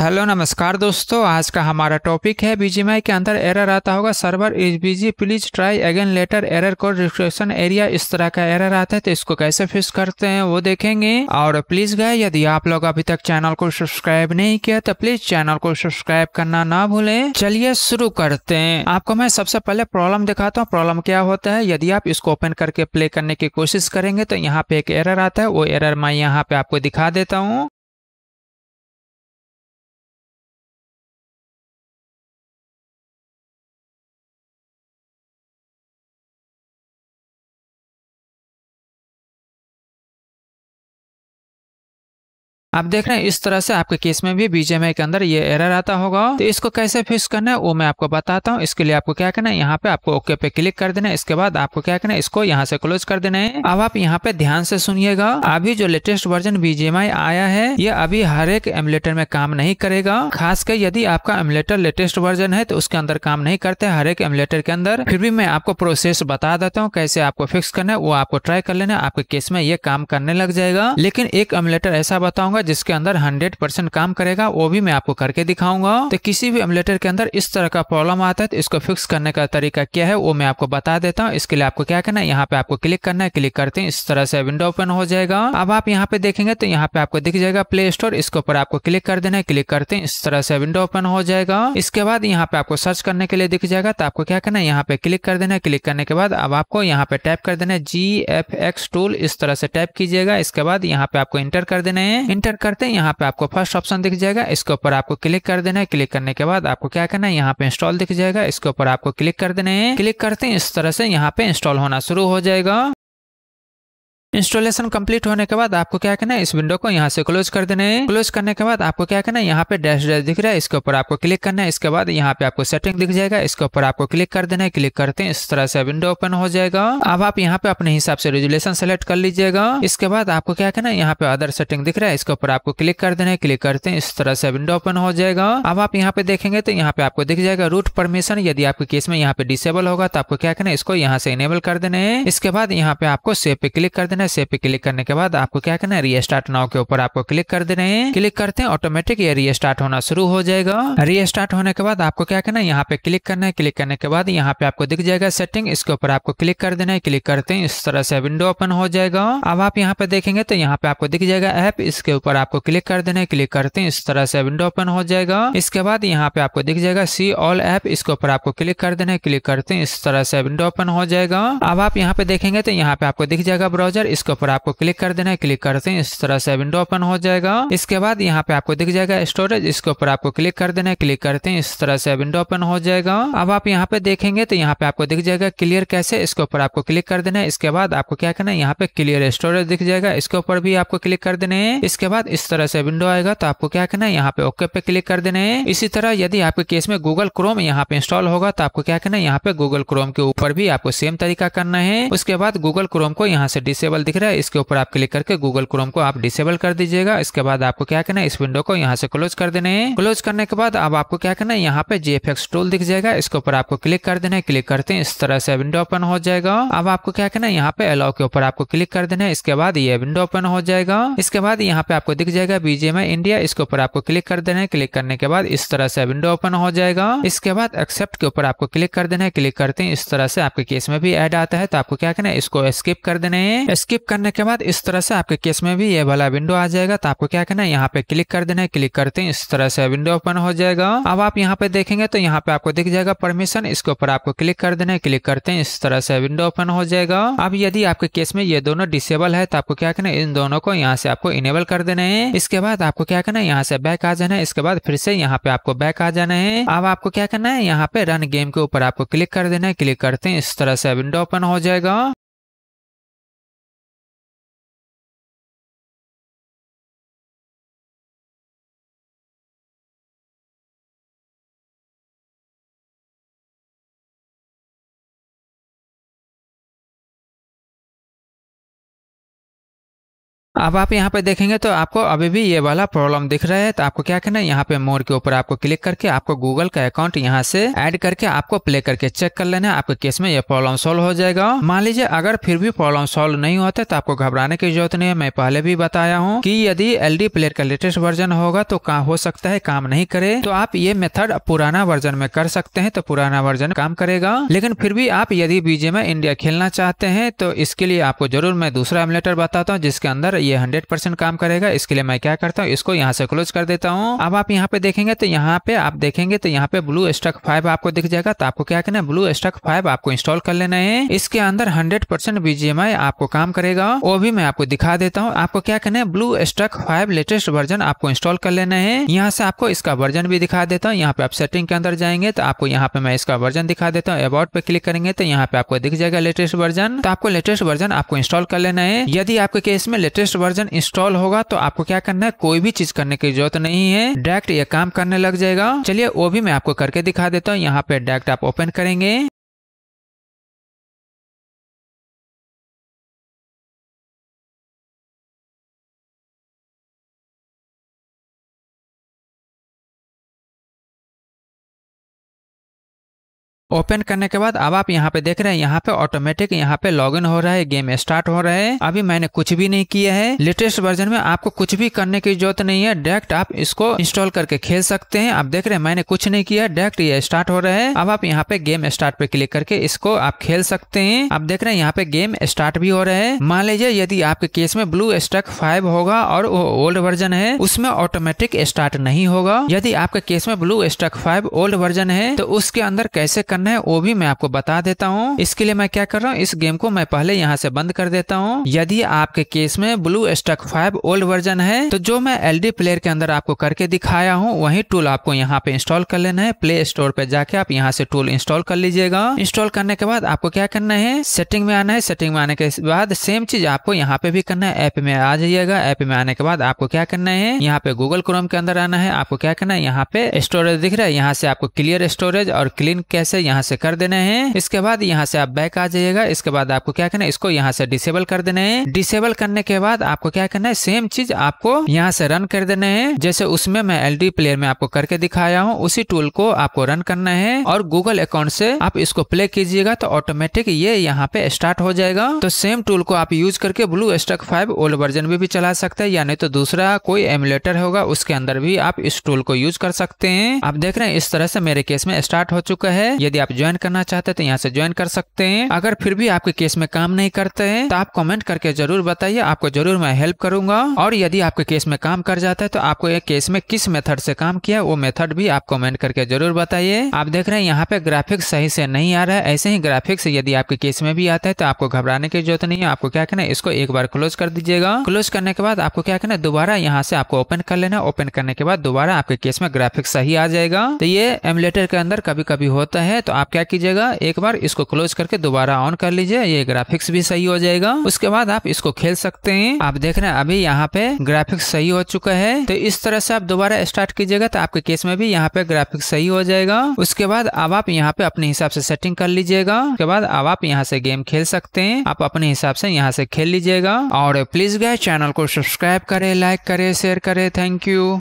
hello नमस्कार दोस्तों आज का हमारा टॉपिक है बीजीएमआई के अंदर एरर आता होगा server is busy please try again later error code restriction area इस तरह का एरर आता है तो इसको कैसे फिक्स करते हैं वो देखेंगे और प्लीज गए यदि आप लोग अभी तक चैनल को सब्सक्राइब नहीं किया तो प्लीज चैनल को सब्सक्राइब करना ना भूले चलिए शुरू करते हैं आपको मैं सबसे पहले प्रॉब्लम दिखाता हूँ प्रॉब्लम क्या होता है यदि आप इसको ओपन करके प्ले करने की कोशिश करेंगे तो यहाँ पे एक एरर आता है वो एरर मैं यहाँ पे आपको दिखा देता हूँ आप देख रहे हैं इस तरह से आपके केस में भी बीजेम के अंदर ये एरर आता होगा तो इसको कैसे फिक्स करना है वो मैं आपको बताता हूँ इसके लिए आपको क्या करना है यहाँ पे आपको ओके पे क्लिक कर देना है इसके बाद आपको क्या करना है इसको यहाँ से क्लोज कर देना है अब आप यहाँ पे ध्यान से सुनिएगा अभी जो लेटेस्ट वर्जन बीजेम आया है ये अभी हर एक एमलेटर में काम नहीं करेगा खास कर यदि आपका एमलेटर लेटेस्ट वर्जन है तो उसके अंदर काम नहीं करते हर एक एमलेटर के अंदर फिर भी मैं आपको प्रोसेस बता देता हूँ कैसे आपको फिक्स करना है वो आपको ट्राई कर लेना आपके केस में ये काम करने लग जाएगा लेकिन एक एमलेटर ऐसा बताऊंगा जिसके अंदर 100 परसेंट काम करेगा वो भी मैं आपको करके दिखाऊंगा तो किसी भी एमलेटर के अंदर इस तरह का प्रॉब्लम आता है तो इसको फिक्स करने का तरीका क्या है वो मैं आपको बता देता हूँ इसके लिए आपको क्या करना है यहाँ पे आपको क्लिक करना है क्लिक करते हैं इस तरह से विंडो ओपन हो जाएगा अब आप यहाँ पे देखेंगे तो यहाँ पे आपको दिख जाएगा प्ले स्टोर इसके ऊपर आपको क्लिक कर देना है क्लिक करते हैं इस तरह से विंडो ओपन हो जाएगा इसके बाद यहाँ पे आपको सर्च करने के लिए दिख जाएगा तो आपको क्या करना है यहाँ पे क्लिक कर देना है क्लिक करने के बाद अब आपको यहाँ पे टाइप कर देना है जी एफ एक्स टूल इस तरह से टाइप कीजिएगा इसके बाद यहाँ पे आपको इंटर कर देना है इंटर क्लियर करते हैं यहाँ पे आपको फर्स्ट ऑप्शन दिख जाएगा इसके ऊपर आपको क्लिक कर देना है क्लिक करने के बाद आपको क्या करना है यहाँ पे इंस्टॉल दिख जाएगा इसके ऊपर आपको क्लिक कर देना है क्लिक करते हैं इस तरह से यहाँ पे इंस्टॉल होना शुरू हो जाएगा इंस्टॉलेशन कंप्लीट होने के बाद आपको क्या करना है इस विंडो को यहाँ से क्लोज कर देना है क्लोज करने के बाद आपको क्या करना है यहाँ पे डैश डैश दिख रहा है इसके ऊपर आपको क्लिक करना है इसके बाद यहाँ पे आपको सेटिंग दिख जाएगा इसके ऊपर आपको क्लिक कर देना है क्लिक करते हैं इस तरह से विंडो ओपन हो जाएगा अब आप यहाँ पे अपने हिसाब से रेजुलेशन सेलेक्ट कर लीजिएगा इसके बाद आपको क्या करना है यहाँ पे अदर सेटिंग दिख रहा है इसके ऊपर आपको क्लिक कर देना है क्लिक करते हैं इस तरह से विंडो ओपन हो जाएगा अब आप यहाँ पे देखेंगे तो यहाँ पे आपको दिख जाएगा रूट परमिशन यदि आपके केस में यहाँ पे डिसेबल होगा तो आपको क्या करना है इसको यहाँ से इनेबल कर देना है इसके बाद यहाँ पे आपको सेव पे क्लिक कर देना है सेव पे क्लिक करने के बाद आपको क्या करना है रीस्टार्ट नाव के ऊपर आपको क्लिक कर दे रहे हैं क्लिक करते हैं ऑटोमेटिक ये रीस्टार्ट होना शुरू हो जाएगा रीस्टार्ट होने के बाद आपको क्या करना है यहाँ पे क्लिक करना है क्लिक करने के बाद यहाँ पे आपको दिख जाएगा सेटिंग इसके ऊपर आपको क्लिक कर देना है क्लिक करते हैं इस तरह से विंडो ओपन हो जाएगा अब आप यहाँ पे देखेंगे तो यहाँ पे आपको दिख जाएगा ऐप इसके ऊपर आपको क्लिक कर देना है क्लिक करते हैं इस तरह से विंडो ओपन हो जाएगा इसके बाद यहाँ पे आपको दिख जाएगा सी ऑल ऐप इसके ऊपर आपको क्लिक कर देना है क्लिक करते हैं इस तरह से विंडो ओपन हो जाएगा अब आप यहाँ पे देखेंगे तो यहाँ पे आपको दिख जाएगा ब्राउजर इसके ऊपर आपको क्लिक कर देना है क्लिक करते हैं इस तरह से विंडो ओपन हो जाएगा इसके बाद यहाँ पे आपको दिख जाएगा स्टोरेज इसके ऊपर आपको क्लिक कर देना है क्लिक करते हैं इस तरह से विंडो ओपन हो जाएगा अब आप यहाँ पे देखेंगे तो यहाँ पे आपको दिख जाएगा क्लियर कैसे इसके ऊपर आपको क्लिक कर देना है इसके बाद आपको क्या करना है यहाँ पे क्लियर स्टोरेज दिख जाएगा इसके ऊपर भी आपको क्लिक कर देने इसके बाद इस तरह से विंडो आएगा तो आपको क्या करना है यहाँ पे ओके पे क्लिक कर देने इसी तरह यदि आपके केस में गूगल क्रोम यहाँ पे इंस्टॉल होगा तो आपको क्या करना है यहाँ पे गूगल क्रोम के ऊपर भी आपको सेम तरीका करना है उसके बाद गूगल क्रोम को यहाँ से डिसेबल सिंबल दिख रहा है इसके ऊपर आप क्लिक करके गूगल क्रोम को आप डिसेबल कर दीजिएगा इसके बाद आपको क्या करना है इस विंडो को यहाँ से क्लोज कर देना है क्लोज करने के बाद अब आपको क्या करना है यहाँ पे जी टूल दिख जाएगा इसके ऊपर आपको क्लिक कर देना है क्लिक करते हैं इस तरह से विंडो ओपन हो जाएगा अब आपको क्या करना है यहाँ पे अलाउ के ऊपर आपको क्लिक कर देना है इसके बाद ये विंडो ओपन हो जाएगा इसके बाद यहाँ पे आपको दिख जाएगा बीजेएमआई इंडिया इसके ऊपर आपको क्लिक कर देना है क्लिक करने के बाद इस तरह से विंडो ओपन हो जाएगा इसके बाद एक्सेप्ट के ऊपर आपको क्लिक कर देना है क्लिक करते हैं इस तरह से आपके केस में भी एड आता है तो आपको क्या करना है इसको स्किप कर देना है स्किप करने के बाद इस तरह से आपके केस में भी ये वाला विंडो आ जाएगा तो आपको क्या करना है यहाँ पे क्लिक कर देना है क्लिक करते हैं इस तरह से विंडो ओपन हो जाएगा अब आप यहाँ पे देखेंगे तो यहाँ पे आपको दिख जाएगा परमिशन इसके ऊपर आपको क्लिक कर देना है क्लिक करते हैं इस तरह से विंडो ओपन हो जाएगा अब यदि आपके केस में ये दोनों डिसेबल है तो आपको क्या करना है इन दोनों को यहाँ से आपको इनेबल कर देना है इसके बाद आपको क्या करना है यहाँ से बैक आ जाना है इसके बाद फिर से यहाँ पे आपको बैक आ जाना है अब आपको क्या करना है यहाँ पे रन गेम के ऊपर आपको क्लिक कर देना है क्लिक करते हैं इस तरह से विंडो ओपन हो जाएगा अब आप यहाँ पे देखेंगे तो आपको अभी भी ये वाला प्रॉब्लम दिख रहा है तो आपको क्या करना है यहाँ पे मोर के ऊपर आपको क्लिक करके आपको गूगल का अकाउंट यहाँ से ऐड करके आपको प्ले करके चेक कर लेना है आपके केस में ये प्रॉब्लम सॉल्व हो जाएगा मान लीजिए अगर फिर भी प्रॉब्लम सॉल्व नहीं होते तो आपको घबराने की जरूरत नहीं है मैं पहले भी बताया हूँ की यदि एल प्लेयर का लेटेस्ट वर्जन होगा तो हो सकता है काम नहीं करे तो आप ये मेथड पुराना वर्जन में कर सकते हैं तो पुराना वर्जन काम करेगा लेकिन फिर भी आप यदि बीजे में इंडिया खेलना चाहते हैं तो इसके लिए आपको जरूर मैं दूसरा एमुलेटर बताता हूँ जिसके अंदर ये हंड्रेड परसेंट काम करेगा इसके लिए मैं क्या करता हूँ इसको यहाँ से क्लोज कर देता हूँ अब आप यहाँ पे देखेंगे तो यहाँ पे आप देखेंगे तो यहाँ पे ब्लू स्टक फाइव आपको दिख जाएगा तो आपको क्या करना है ब्लू स्टक फाइव आपको इंस्टॉल कर लेना है इसके अंदर हंड्रेड परसेंट बीजीएमआई आपको काम करेगा वो भी मैं आपको दिखा देता हूँ आपको क्या करना है BlueStacks five latest version आपको इंस्टॉल कर लेना है यहाँ से आपको इसका वर्जन भी दिखा देता हूँ यहाँ पे आप सेटिंग के अंदर जाएंगे तो आपको यहाँ पे मैं इसका वर्जन दिखा देता हूँ अबाउट पे क्लिक करेंगे तो यहाँ पे आपको दिख जाएगा लेटेस्ट वर्जन तो आपको लेटेस्ट वर्जन आपको इंस्टॉल कर लेना है यदि आपके केस में लेटेस्ट लेटेस्ट वर्जन इंस्टॉल होगा तो आपको क्या करना है कोई भी चीज करने की जरूरत नहीं है डायरेक्ट ये काम करने लग जाएगा चलिए वो भी मैं आपको करके दिखा देता हूँ यहाँ पे डायरेक्ट आप ओपन करेंगे ओपन करने के बाद अब आप यहाँ पे देख रहे हैं यहाँ पे ऑटोमेटिक यहाँ पे लॉग हो रहा है गेम स्टार्ट हो रहा है अभी मैंने कुछ भी नहीं किया है लेटेस्ट वर्जन में आपको कुछ भी करने की जरूरत नहीं है डायरेक्ट आप इसको इंस्टॉल करके खेल सकते हैं आप देख रहे हैं मैंने कुछ नहीं किया डायरेक्ट ये स्टार्ट हो रहा है अब आप यहाँ पे गेम स्टार्ट पे क्लिक करके इसको आप खेल सकते हैं आप देख रहे हैं यहाँ पे गेम स्टार्ट भी हो रहा है मान लीजिए यदि आपके केस में ब्लू स्टक फाइव होगा और वो ओल्ड वर्जन है उसमें ऑटोमेटिक स्टार्ट नहीं होगा यदि आपके केस में BlueStacks five old version है तो उसके अंदर कैसे करना करना है वो भी मैं आपको बता देता हूँ इसके लिए मैं क्या कर रहा हूँ इस गेम को मैं पहले यहाँ से बंद कर देता हूँ यदि आपके केस में BlueStacks five old version है तो जो मैं एल प्लेयर के अंदर आपको करके दिखाया हूँ वही टूल आपको यहाँ पे इंस्टॉल कर लेना है प्ले स्टोर पे जाके आप यहाँ से टूल इंस्टॉल कर लीजिएगा इंस्टॉल करने के बाद आपको क्या करना है सेटिंग में आना है सेटिंग में आने के बाद सेम चीज आपको यहाँ पे भी करना है ऐप में आ जाइएगा ऐप में आने के बाद आपको क्या करना है यहाँ पे गूगल क्रोम के अंदर आना है आपको क्या करना है यहाँ पे स्टोरेज दिख रहा है यहाँ से आपको क्लियर स्टोरेज और क्लीन कैसे यहाँ यहाँ से कर देना है इसके बाद यहाँ से आप बैक आ जाइएगा इसके बाद आपको क्या करना है इसको यहाँ से डिसेबल कर देना है डिसेबल करने के बाद आपको क्या करना है सेम चीज आपको यहाँ से रन कर देना है जैसे उसमें मैं एल प्लेयर में आपको करके दिखाया हूँ उसी टूल को आपको रन करना है और गूगल अकाउंट से आप इसको प्ले कीजिएगा तो ऑटोमेटिक ये यहाँ पे स्टार्ट हो जाएगा तो सेम टूल को आप यूज करके BlueStacks five old version में भी चला सकते हैं या नहीं तो दूसरा कोई एमुलेटर होगा उसके अंदर भी आप इस टूल को यूज कर सकते हैं आप देख रहे हैं इस तरह से मेरे केस में स्टार्ट हो चुका है यदि आप ज्वाइन करना चाहते हैं तो यहाँ से ज्वाइन कर सकते हैं अगर फिर भी आपके केस में काम नहीं करते हैं तो आप कमेंट करके जरूर बताइए आपको जरूर मैं हेल्प करूंगा और यदि आपके केस में काम कर जाता है तो आपको एक केस में किस मेथड से काम किया वो मेथड भी आप कमेंट करके जरूर बताइए आप देख रहे हैं यहाँ पे ग्राफिक्स सही से नहीं आ रहा है ऐसे ही ग्राफिक्स यदि आपके केस में भी आता है तो आपको घबराने की जरूरत नहीं है आपको क्या करना इसको एक बार क्लोज कर दीजिएगा क्लोज करने के बाद आपको क्या करना दोबारा यहाँ से आपको ओपन कर लेना ओपन करने के बाद दोबारा आपके केस में ग्राफिक्स सही आ जाएगा तो ये एमलेटर के अंदर कभी कभी होता है तो आप क्या कीजिएगा एक बार इसको क्लोज करके दोबारा ऑन कर लीजिए ये ग्राफिक्स भी सही हो जाएगा उसके बाद आप इसको खेल सकते हैं आप देख रहे हैं अभी यहाँ पे ग्राफिक्स सही हो चुका है तो इस तरह से आप दोबारा स्टार्ट कीजिएगा तो आपके केस में भी यहाँ पे ग्राफिक्स सही हो जाएगा उसके बाद अब आप यहाँ पे अपने हिसाब से सेटिंग कर लीजिएगा उसके बाद अब आप यहाँ से गेम खेल सकते हैं आप अपने हिसाब से यहाँ से खेल लीजिएगा और प्लीज गए चैनल को सब्सक्राइब करे लाइक करे शेयर करे थैंक यू